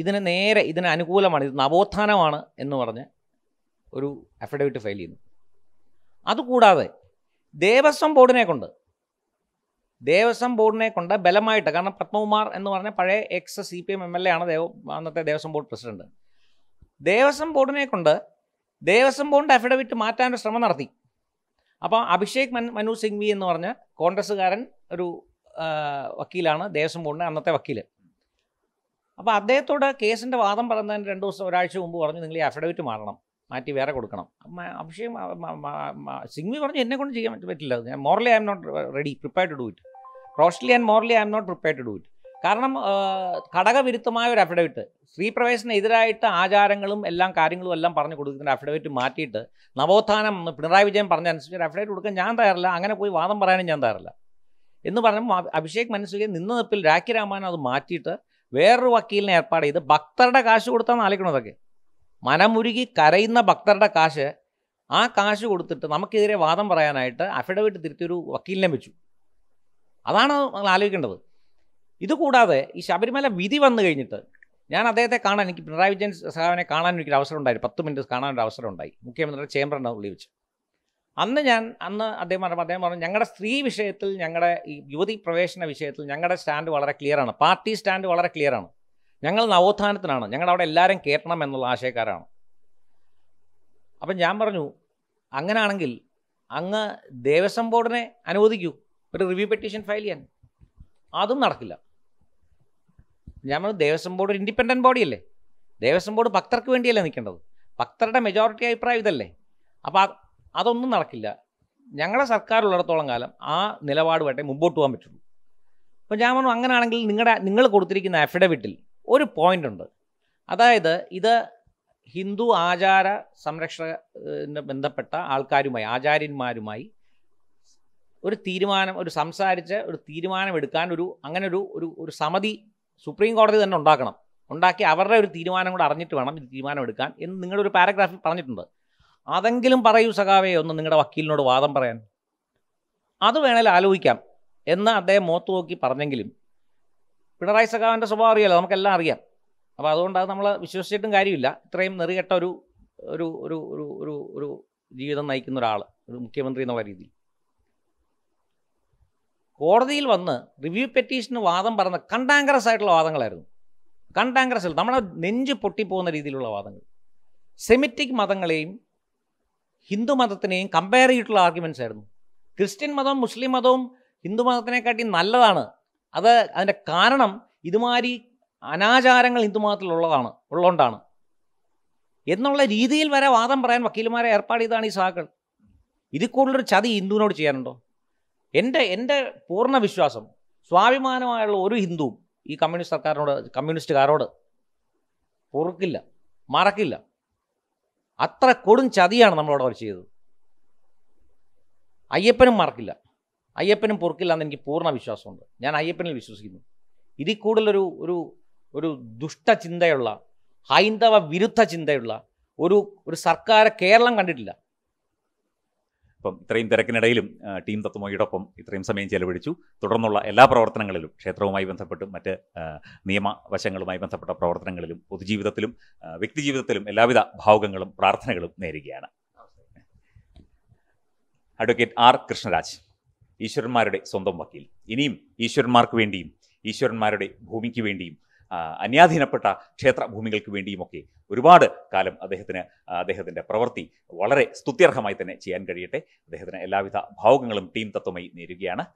ഇതിന് നേരെ ഇതിന് അനുകൂലമാണ് ഇത് നവോത്ഥാനമാണ് എന്ന് പറഞ്ഞ് ഒരു അഫിഡവിറ്റ് ഫയൽ ചെയ്യുന്നു അതുകൂടാതെ ദേവസ്വം ബോർഡിനെ കൊണ്ട് ദേവസ്വം ബോർഡിനെ കൊണ്ട് ബലമായിട്ട് കാരണം പത്മകുമാർ എന്ന് പറഞ്ഞ പഴയ ex C P M M L A ആണ് ദേവ അന്നത്തെ ദേവസ്വം ബോർഡ് പ്രസിഡന്റ് ദേവസ്വം ബോർഡിനെ കൊണ്ട് ദേവസ്വം ബോർഡിൻ്റെ അഫിഡവിറ്റ് മാറ്റാൻ ശ്രമം നടത്തി അപ്പോൾ അഭിഷേക് മൻ മനു സിംഗ്വി എന്ന് പറഞ്ഞ് കോൺഗ്രസ്സുകാരൻ ഒരു വക്കീലാണ് ദേവസ്വം ബോർഡിൻ്റെ അന്നത്തെ വക്കീൽ അപ്പോൾ അദ്ദേഹത്തോട് കേസിൻ്റെ വാദം പറയുന്നതിന് രണ്ട് ദിവസം ഒരാഴ്ച മുമ്പ് പറഞ്ഞു നിങ്ങൾ ഈ അഫിഡവിറ്റ് മാറണം മാറ്റി വേറെ കൊടുക്കണം അഭിഷേകം സിംഗ്വി പറഞ്ഞു എന്നെ കൊണ്ട് ചെയ്യാൻ പറ്റില്ല ഞാൻ morally I'm not ready prepare to do it rashly and morally I'm not prepare to do it കാരണം ഘടകവിരുദ്ധമായ ഒരു അഫിഡവിറ്റ് സ്ത്രീപ്രവേശനെതിരായിട്ട് ആചാരങ്ങളും എല്ലാം കാര്യങ്ങളും എല്ലാം പറഞ്ഞു കൊടുക്കുന്ന അഫിഡവിറ്റ് മാറ്റിയിട്ട് നവോത്ഥാനം പിണറായി വിജയൻ അനുസരിച്ച് ഒരു അഫിഡവിറ്റ് കൊടുക്കാൻ ഞാൻ തയ്യാറില്ല അങ്ങനെ പോയി വാദം പറയാനും ഞാൻ തയ്യാറില്ല എന്ന് പറഞ്ഞപ്പോൾ അഭിഷേക് മനസ്സിലെ നിന്ന് നിപ്പിൽ രാഖി രാമാൻ അത് മാറ്റിയിട്ട് വേറൊരു വക്കീലിനെ ഏർപ്പാട് ചെയ്ത് ഭക്തരുടെ കാശ് കൊടുത്താൽ കൊടുത്താണ് ആലോചിക്കണതൊക്കെ മനമുരുകി കരയുന്ന ഭക്തരുടെ കാശ് ആ കാശ് കൊടുത്തിട്ട് നമുക്കെതിരെ വാദം പറയാനായിട്ട് അഫിഡവിറ്റ് തിരുത്തിയൊരു വക്കീലിനെ വെച്ചു അതാണ് നമ്മൾ ആലോചിക്കേണ്ടത് ഇതുകൂടാതെ ഈ ശബരിമല വിധി വന്നു കഴിഞ്ഞിട്ട് ഞാൻ അദ്ദേഹത്തെ കാണാൻ എനിക്ക് പിണറായി വിജയൻ സഹാബിനെ കാണാൻ എനിക്കൊരു അവസരം ഉണ്ടായിരുന്നു പത്ത് മിനിറ്റ് കാണാനൊരു അവസരം ഉണ്ടായി മുഖ്യമന്ത്രിയുടെ ചേംബറിൻ്റെ ഉള്ളിൽ വെച്ച് അന്ന് ഞാൻ അന്ന് അദ്ദേഹം പറഞ്ഞു അദ്ദേഹം പറഞ്ഞു ഞങ്ങളുടെ സ്ത്രീ വിഷയത്തിൽ ഞങ്ങളുടെ ഈ യുവതി പ്രവേശന വിഷയത്തിൽ ഞങ്ങളുടെ സ്റ്റാൻഡ് വളരെ ക്ലിയറാണ് പാർട്ടി സ്റ്റാൻഡ് വളരെ ക്ലിയറാണ് ഞങ്ങൾ നവോത്ഥാനത്തിനാണ് ഞങ്ങളുടെ അവിടെ എല്ലാവരും കേട്ടണം എന്നുള്ള ആശയക്കാരാണ് അപ്പം ഞാൻ പറഞ്ഞു അങ്ങനാണെങ്കിൽ അങ്ങ് ദേവസ്വം ബോർഡിനെ അനുവദിക്കൂ ഒരു റിവ്യൂ പെറ്റീഷൻ ഫയൽ ചെയ്യാൻ അതും നടക്കില്ല ഞാൻ പറഞ്ഞു ദേവസ്വം ബോർഡ് ഒരു ഇൻഡിപെൻഡൻറ്റ് ബോഡിയല്ലേ ദേവസ്വം ബോർഡ് ഭക്തർക്ക് വേണ്ടിയല്ലേ നിൽക്കേണ്ടത് ഭക്തരുടെ മെജോറിറ്റി അഭിപ്രായം ഇതല്ലേ അപ്പോൾ അതൊന്നും നടക്കില്ല ഞങ്ങളുടെ സർക്കാർ ഉള്ളിടത്തോളം കാലം ആ നിലപാടുമായിട്ട് മുമ്പോട്ട് പോകാൻ പറ്റുള്ളൂ അപ്പോൾ ഞാൻ പറഞ്ഞു അങ്ങനെയാണെങ്കിൽ നിങ്ങളുടെ നിങ്ങൾ കൊടുത്തിരിക്കുന്ന അഫിഡവിറ്റിൽ ഒരു പോയിന്റ് ഉണ്ട് അതായത് ഇത് ഹിന്ദു ആചാര സംരക്ഷണ ബന്ധപ്പെട്ട ആൾക്കാരുമായി ആചാര്യന്മാരുമായി ഒരു തീരുമാനം ഒരു സംസാരിച്ച് ഒരു തീരുമാനമെടുക്കാൻ ഒരു അങ്ങനെ ഒരു ഒരു ഒരു സമിതി സുപ്രീം കോടതി തന്നെ ഉണ്ടാക്കണം ഉണ്ടാക്കി അവരുടെ ഒരു തീരുമാനം കൂടെ അറിഞ്ഞിട്ട് വേണം ഇത് തീരുമാനമെടുക്കാൻ എന്ന് നിങ്ങളൊരു പാരഗ്രാഫിൽ പറഞ്ഞിട്ടുണ്ട് അതെങ്കിലും പറയൂ സഖാവേ ഒന്ന് നിങ്ങളുടെ വക്കീലിനോട് വാദം പറയാൻ അത് വേണേൽ ആലോചിക്കാം എന്ന് അദ്ദേഹം മോത്ത് നോക്കി പറഞ്ഞെങ്കിലും പിണറായി സഖാവിൻ്റെ സ്വഭാവം അറിയാലോ നമുക്കെല്ലാം അറിയാം അപ്പോൾ അതുകൊണ്ട് അത് നമ്മൾ വിശ്വസിച്ചിട്ടും കാര്യമില്ല ഇത്രയും നെറികെട്ട ഒരു ഒരു ഒരു ഒരു ഒരു ഒരു ജീവിതം നയിക്കുന്ന ഒരാൾ ഒരു മുഖ്യമന്ത്രി എന്നുള്ള രീതിയിൽ കോടതിയിൽ വന്ന് റിവ്യൂ പെറ്റീഷന് വാദം പറഞ്ഞ കണ്ടാങ്കറസ് ആയിട്ടുള്ള വാദങ്ങളായിരുന്നു കണ്ടാങ്കറസ് നമ്മുടെ നെഞ്ച് പൊട്ടിപ്പോകുന്ന രീതിയിലുള്ള വാദങ്ങൾ സെമിറ്റിക് മതങ്ങളെയും ഹിന്ദു മതത്തിനെയും കമ്പയർ ചെയ്തിട്ടുള്ള ആർഗ്യുമെൻറ്റ്സ് ആയിരുന്നു ക്രിസ്ത്യൻ മതവും മുസ്ലിം മതവും ഹിന്ദു മതത്തിനെക്കാട്ടി നല്ലതാണ് അത് അതിൻ്റെ കാരണം ഇതുമാതിരി അനാചാരങ്ങൾ ഹിന്ദു ഉള്ളതാണ് ഉള്ളതുകൊണ്ടാണ് എന്നുള്ള രീതിയിൽ വരെ വാദം പറയാൻ വക്കീലുമാരെ ഏർപ്പാട് ചെയ്താണ് ഈ സാക്കൾ ഇതിൽ കൂടുതലൊരു ചതി ഹിന്ദുവിനോട് ചെയ്യാനുണ്ടോ എൻ്റെ എൻ്റെ പൂർണ്ണ വിശ്വാസം സ്വാഭിമാനമായുള്ള ഒരു ഹിന്ദുവും ഈ കമ്മ്യൂണിസ്റ്റ് സർക്കാരിനോട് കമ്മ്യൂണിസ്റ്റുകാരോട് പൊറുക്കില്ല മറക്കില്ല അത്ര കൊടും ചതിയാണ് നമ്മളവിടെ അവർ ചെയ്തത് അയ്യപ്പനും മറക്കില്ല അയ്യപ്പനും പൊറുക്കില്ല എന്ന് എനിക്ക് പൂർണ്ണ വിശ്വാസമുണ്ട് ഞാൻ അയ്യപ്പനിൽ വിശ്വസിക്കുന്നു ഇതിൽ കൂടുതലൊരു ഒരു ഒരു ദുഷ്ട ചിന്തയുള്ള ഹൈന്ദവ വിരുദ്ധ ചിന്തയുള്ള ഒരു ഒരു സർക്കാർ കേരളം കണ്ടിട്ടില്ല ഇപ്പം ഇത്രയും തിരക്കിനിടയിലും ടീം തത്വമോയോടൊപ്പം ഇത്രയും സമയം ചെലവഴിച്ചു തുടർന്നുള്ള എല്ലാ പ്രവർത്തനങ്ങളിലും ക്ഷേത്രവുമായി ബന്ധപ്പെട്ടും മറ്റ് നിയമവശങ്ങളുമായി ബന്ധപ്പെട്ട പ്രവർത്തനങ്ങളിലും പൊതുജീവിതത്തിലും വ്യക്തിജീവിതത്തിലും എല്ലാവിധ ഭാവുകങ്ങളും പ്രാർത്ഥനകളും നേരുകയാണ് അഡ്വക്കേറ്റ് ആർ കൃഷ്ണരാജ് ഈശ്വരന്മാരുടെ സ്വന്തം വക്കീൽ ഇനിയും ഈശ്വരന്മാർക്ക് വേണ്ടിയും ഈശ്വരന്മാരുടെ ഭൂമിക്ക് വേണ്ടിയും അന്യാധീനപ്പെട്ട ക്ഷേത്രഭൂമികൾക്ക് വേണ്ടിയുമൊക്കെ ഒരുപാട് കാലം അദ്ദേഹത്തിന് അദ്ദേഹത്തിൻ്റെ പ്രവൃത്തി വളരെ സ്തുത്യർഹമായി തന്നെ ചെയ്യാൻ കഴിയട്ടെ അദ്ദേഹത്തിന് എല്ലാവിധ ഭാവങ്ങളും ടീം തത്വമായി നേരുകയാണ്